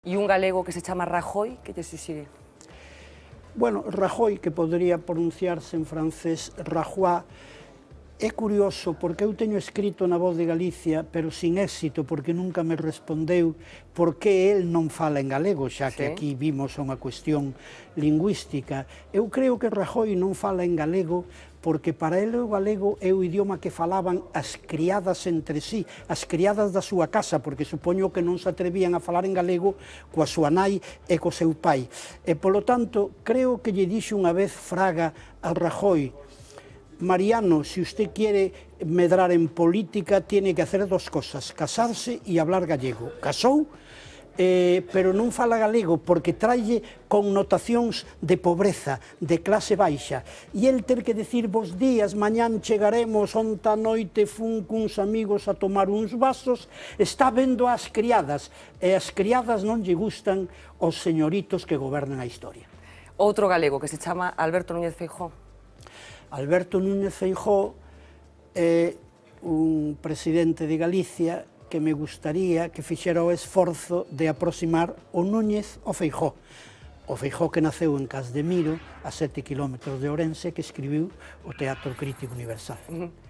E un galego que se chama Rajoy, que te suxire? Bueno, Rajoy, que podría pronunciarse en francés Rajoy, É curioso porque eu teño escrito na voz de Galicia, pero sin éxito, porque nunca me respondeu por que el non fala en galego, xa que sí. aquí vimos unha cuestión lingüística. Eu creo que Rajoy non fala en galego porque para ele o galego é o idioma que falaban as criadas entre sí, as criadas da súa casa, porque supoño que non se atrevían a falar en galego coa súa nai e co seu pai. E, polo tanto, creo que lle dixo unha vez Fraga a Rajoy, Mariano, si usted quiere medrar en política, tiene que hacer dos cosas, casarse e hablar gallego. Casou, eh, pero non fala galego porque trae connotacións de pobreza, de clase baixa. E el ter que decir vos días, mañán chegaremos, onta noite fun cuns amigos a tomar uns vasos, está vendo as criadas, e as criadas non lle gustan os señoritos que gobernan a historia. Outro galego que se chama Alberto Núñez Feijóo Alberto Núñez Feijó é un presidente de Galicia que me gustaría que fixera o esforzo de aproximar o Núñez ao Feijó. O Feijó que naceu en Casdemiro, a sete kilómetros de Ourense, que escribiu o Teatro Crítico Universal. Uh -huh.